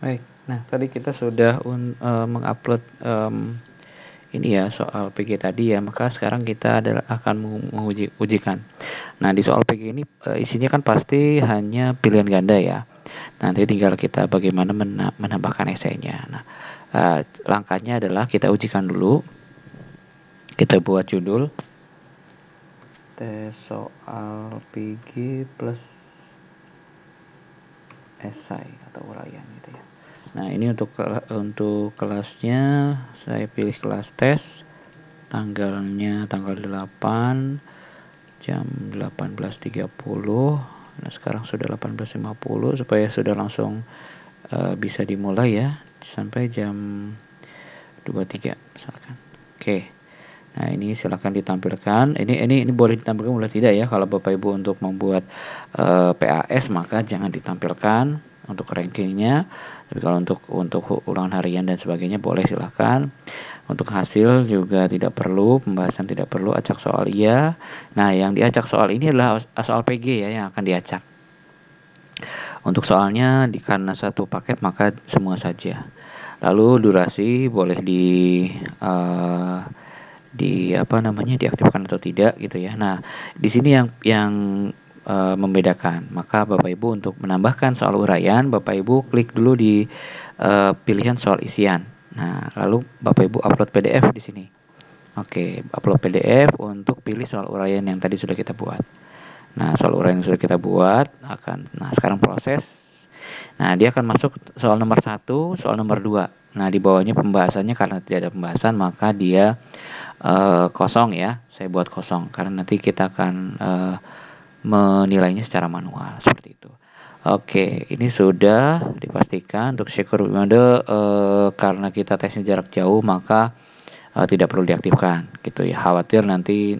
Baik, nah tadi kita sudah un, uh, mengupload um, ini ya soal PG tadi ya, maka sekarang kita adalah akan menguji ujikan. Nah di soal PG ini uh, isinya kan pasti hanya pilihan ganda ya. Nanti tinggal kita bagaimana menambahkan esainya. Nah uh, langkahnya adalah kita ujikan dulu, kita buat judul tes soal PG plus esai atau uraian gitu ya. Nah, ini untuk untuk kelasnya saya pilih kelas tes tanggalnya tanggal 8 jam 18.30. Nah, sekarang sudah 18.50 supaya sudah langsung uh, bisa dimulai ya sampai jam 23 misalkan. Oke. Okay. Nah, ini silahkan ditampilkan. Ini ini ini boleh ditampilkan boleh tidak ya kalau Bapak Ibu untuk membuat e, eh, PAS maka jangan ditampilkan untuk rankingnya. Tapi kalau untuk untuk ulangan harian dan sebagainya boleh silahkan. Untuk hasil juga tidak perlu, pembahasan tidak perlu, acak soal iya. Nah, yang diacak soal ini adalah soal PG ya yang akan diacak. Untuk soalnya di karena satu paket maka semua saja. Lalu durasi boleh di uh, di apa namanya diaktifkan atau tidak gitu ya. Nah, di sini yang yang e, membedakan. Maka Bapak Ibu untuk menambahkan soal uraian, Bapak Ibu klik dulu di e, pilihan soal isian. Nah, lalu Bapak Ibu upload PDF di sini. Oke, upload PDF untuk pilih soal uraian yang tadi sudah kita buat. Nah, soal uraian yang sudah kita buat akan nah sekarang proses. Nah, dia akan masuk soal nomor satu soal nomor dua Nah, di bawahnya pembahasannya karena tidak ada pembahasan maka dia uh, kosong ya. Saya buat kosong karena nanti kita akan uh, menilainya secara manual seperti itu. Oke, ini sudah dipastikan untuk shaker mode uh, eh, karena kita tesnya jarak jauh maka tidak perlu diaktifkan gitu ya. Khawatir nanti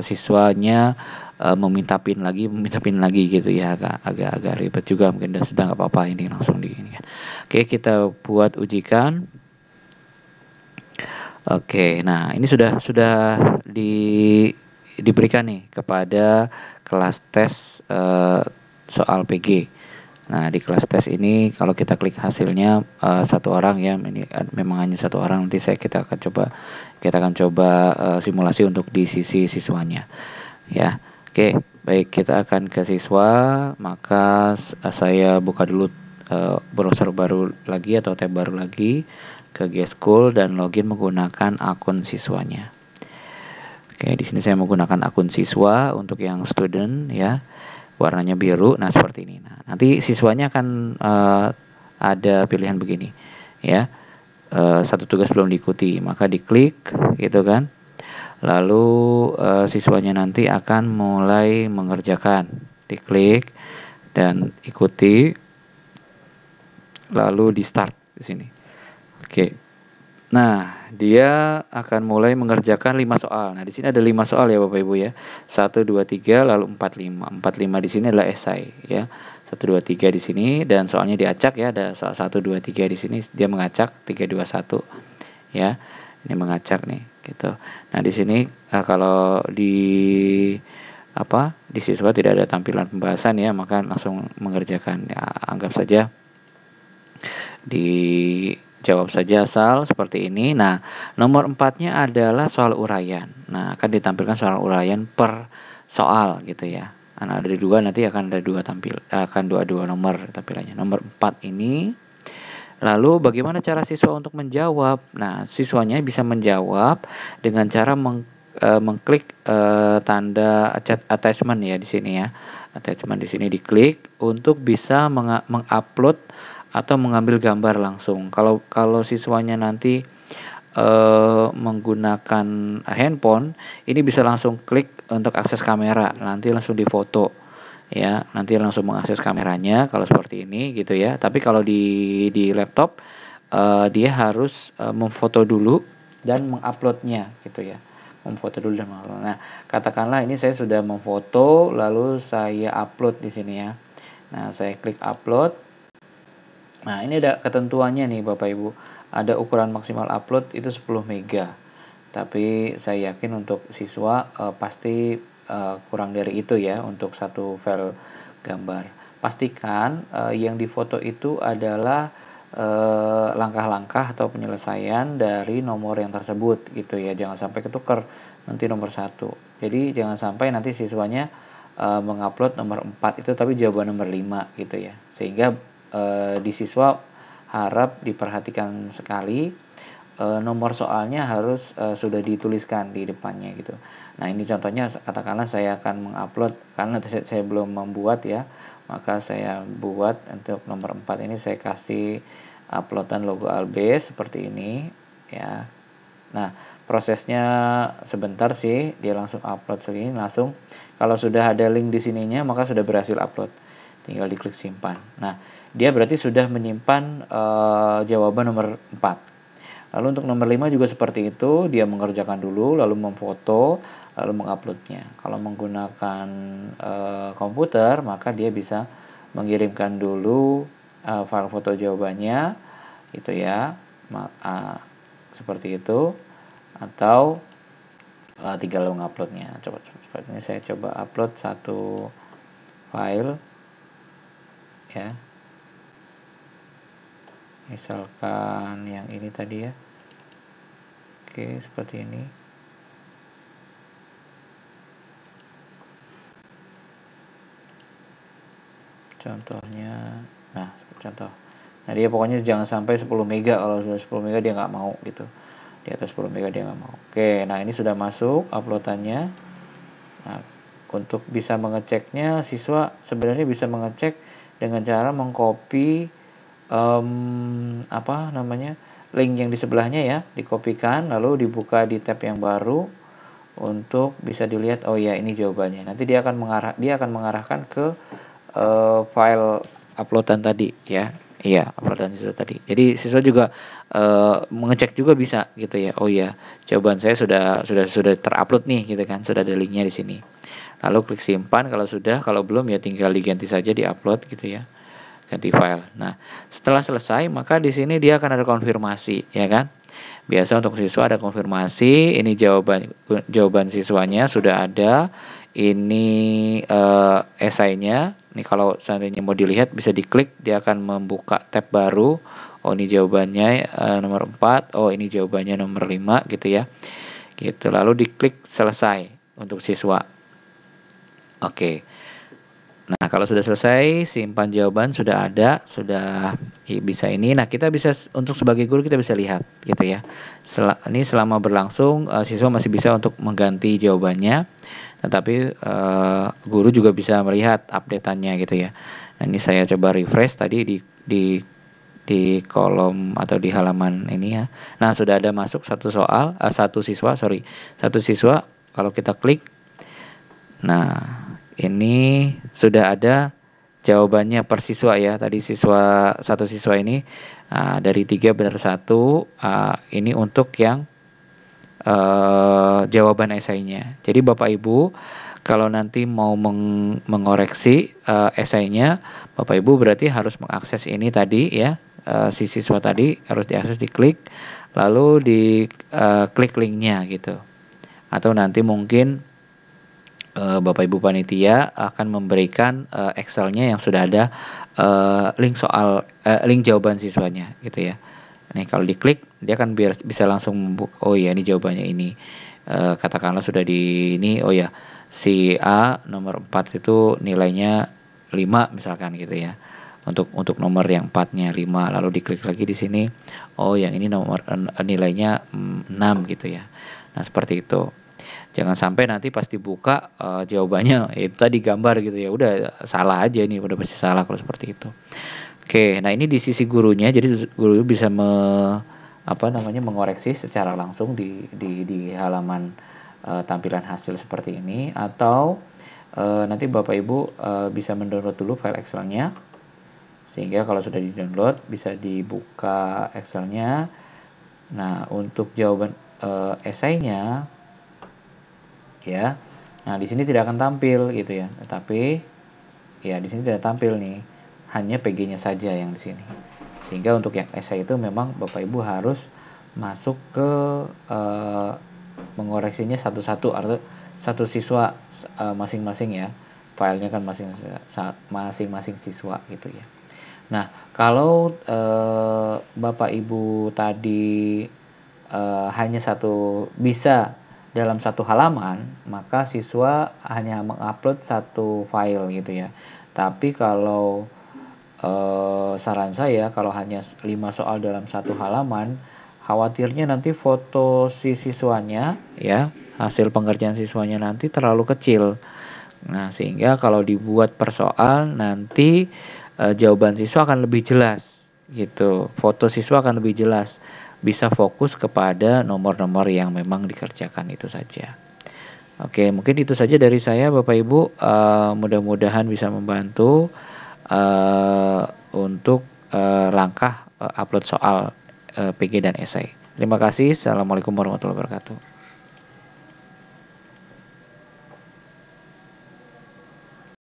siswanya uh, meminta pin lagi meminta pin lagi gitu ya agak agak agak ribet juga mungkin dan sudah nggak apa-apa ini langsung di ini ya. oke kita buat ujikan oke nah ini sudah sudah di diberikan nih kepada kelas tes uh, soal PG Nah di kelas tes ini kalau kita klik hasilnya uh, satu orang ya ini uh, memang hanya satu orang nanti saya kita akan coba kita akan coba uh, simulasi untuk di sisi siswanya ya. Oke, baik kita akan ke siswa. Maka saya buka dulu uh, browser baru lagi atau tab baru lagi ke Gschool dan login menggunakan akun siswanya. Oke, di sini saya menggunakan akun siswa untuk yang student ya. Warnanya biru. Nah, seperti ini. Nah, nanti siswanya akan uh, ada pilihan begini ya. Uh, satu tugas belum diikuti, maka diklik gitu kan lalu e, siswanya nanti akan mulai mengerjakan diklik dan ikuti lalu di start di sini oke Nah, dia akan mulai mengerjakan 5 soal. Nah, di sini ada 5 soal ya Bapak Ibu ya. Satu dua tiga lalu empat lima empat lima di sini adalah esai ya. Satu dua tiga di sini dan soalnya diacak ya. Ada soal 1 2 3 di sini dia mengacak tiga dua satu Ya. Ini mengacak nih gitu. Nah di sini uh, kalau di apa di siswa tidak ada tampilan pembahasan ya maka langsung mengerjakan ya, anggap saja dijawab saja asal seperti ini. Nah nomor empatnya adalah soal uraian. Nah akan ditampilkan soal uraian per soal gitu ya. Nah, ada dua nanti akan ada dua tampil akan dua dua nomor tampilannya. Nomor empat ini Lalu bagaimana cara siswa untuk menjawab? Nah, siswanya bisa menjawab dengan cara meng, e, mengklik e, tanda attachment ya di sini ya. Attachment di sini diklik untuk bisa mengupload atau mengambil gambar langsung. Kalau kalau siswanya nanti e, menggunakan handphone, ini bisa langsung klik untuk akses kamera, nanti langsung difoto ya nanti langsung mengakses kameranya kalau seperti ini gitu ya tapi kalau di di laptop uh, dia harus uh, memfoto dulu dan menguploadnya gitu ya memfoto dulu dan mengupload nah katakanlah ini saya sudah memfoto lalu saya upload di sini ya nah saya klik upload nah ini ada ketentuannya nih bapak ibu ada ukuran maksimal upload itu 10 mega tapi saya yakin untuk siswa uh, pasti Eh, kurang dari itu ya untuk satu file gambar. Pastikan uh, yang difoto itu adalah eh, langkah-langkah atau penyelesaian dari nomor yang tersebut gitu ya jangan sampai ketuker nanti nomor satu jadi jangan sampai nanti siswanya uh, mengupload nomor 4 itu tapi jawaban nomor 5 gitu ya sehingga uh, di siswa harap diperhatikan sekali uh, nomor soalnya harus uh, sudah dituliskan di depannya gitu. Nah ini contohnya katakanlah saya akan mengupload karena saya, belum membuat ya, maka saya buat untuk nomor 4 ini saya kasih uploadan logo Albe seperti ini ya. Nah prosesnya sebentar sih dia langsung upload segini langsung kalau sudah ada link di sininya maka sudah berhasil upload tinggal diklik simpan. Nah, dia berarti sudah menyimpan uh, jawaban nomor 4. Lalu untuk nomor 5 juga seperti itu, dia mengerjakan dulu, lalu memfoto, lalu menguploadnya. Kalau menggunakan e, komputer, maka dia bisa mengirimkan dulu e, file foto jawabannya, itu ya, a, seperti itu, atau e, tinggal menguploadnya. Coba, coba, coba, ini saya coba upload satu file, ya misalkan yang ini tadi ya oke seperti ini contohnya nah contoh nah dia pokoknya jangan sampai 10 mega kalau sudah 10 mega dia nggak mau gitu di atas 10 mega dia nggak mau oke nah ini sudah masuk uploadannya nah untuk bisa mengeceknya siswa sebenarnya bisa mengecek dengan cara mengcopy um, apa namanya link yang di sebelahnya ya dikopikan lalu dibuka di tab yang baru untuk bisa dilihat oh ya ini jawabannya nanti dia akan mengarah dia akan mengarahkan ke uh, file uploadan tadi ya iya uploadan siswa tadi jadi siswa juga uh, mengecek juga bisa gitu ya oh ya jawaban saya sudah sudah sudah terupload nih gitu kan sudah ada linknya di sini lalu klik simpan kalau sudah kalau belum ya tinggal diganti saja di upload gitu ya ganti file. Nah, setelah selesai maka di sini dia akan ada konfirmasi, ya kan? Biasa untuk siswa ada konfirmasi, ini jawaban jawaban siswanya sudah ada, ini uh, esainya. Ini kalau seandainya mau dilihat bisa diklik, dia akan membuka tab baru. Oh, ini jawabannya uh, nomor 4. Oh, ini jawabannya nomor 5 gitu ya. Gitu. Lalu diklik selesai untuk siswa. Oke. Okay. Nah, kalau sudah selesai, simpan jawaban sudah ada, sudah bisa ini. Nah, kita bisa untuk sebagai guru kita bisa lihat gitu ya. Sel ini selama berlangsung uh, siswa masih bisa untuk mengganti jawabannya. Tetapi uh, guru juga bisa melihat updateannya gitu ya. Nah, ini saya coba refresh tadi di di di kolom atau di halaman ini ya. Nah, sudah ada masuk satu soal, uh, satu siswa, sorry, satu siswa. Kalau kita klik, nah ini sudah ada jawabannya per siswa ya. Tadi siswa satu siswa ini uh, dari tiga benar satu. Uh, ini untuk yang uh, jawaban esainya. Jadi Bapak Ibu kalau nanti mau meng mengoreksi uh, esainya, Bapak Ibu berarti harus mengakses ini tadi ya, uh, si siswa tadi harus diakses diklik, lalu di uh, klik linknya gitu. Atau nanti mungkin uh, Bapak Ibu panitia akan memberikan uh, Excelnya yang sudah ada uh, link soal uh, link jawaban siswanya gitu ya. Nih kalau diklik dia akan biar bisa langsung membuka oh ya ini jawabannya ini. Uh, katakanlah sudah di ini oh ya si A nomor 4 itu nilainya 5 misalkan gitu ya untuk untuk nomor yang 4-nya 5 lalu diklik lagi di sini oh yang ini nomor nilainya 6 mm, gitu ya. Nah, seperti itu jangan sampai nanti pasti buka uh, eh, jawabannya ya itu tadi gambar gitu ya udah salah aja nih udah pasti salah kalau seperti itu oke nah ini di sisi gurunya jadi guru bisa me, apa namanya mengoreksi secara langsung di di, di halaman uh, tampilan hasil seperti ini atau uh, nanti bapak ibu uh, bisa mendownload dulu file Excelnya sehingga kalau sudah di download bisa dibuka Excelnya nah untuk jawaban uh, esainya ya. Nah, di sini tidak akan tampil gitu ya. Tetapi ya di sini tidak tampil nih. Hanya PG-nya saja yang di sini. Sehingga untuk yang essay itu memang Bapak Ibu harus masuk ke e, mengoreksinya satu-satu atau satu siswa eh, masing-masing e, ya. Filenya kan masing-masing siswa gitu ya. Nah, kalau e, Bapak Ibu tadi hanya satu bisa dalam satu halaman, maka siswa hanya mengupload satu file gitu ya. Tapi kalau eh, saran saya kalau hanya lima soal dalam satu halaman, khawatirnya nanti foto si siswanya ya, hasil pengerjaan siswanya nanti terlalu kecil. Nah, sehingga kalau dibuat per soal nanti eh, jawaban siswa akan lebih jelas gitu. Foto siswa akan lebih jelas bisa fokus kepada nomor-nomor yang memang dikerjakan itu saja. Oke, mungkin itu saja dari saya, Bapak Ibu. Uh, Mudah-mudahan bisa membantu uh, untuk uh, langkah uh, upload soal uh, PG dan esai. Terima kasih. Assalamualaikum warahmatullahi wabarakatuh.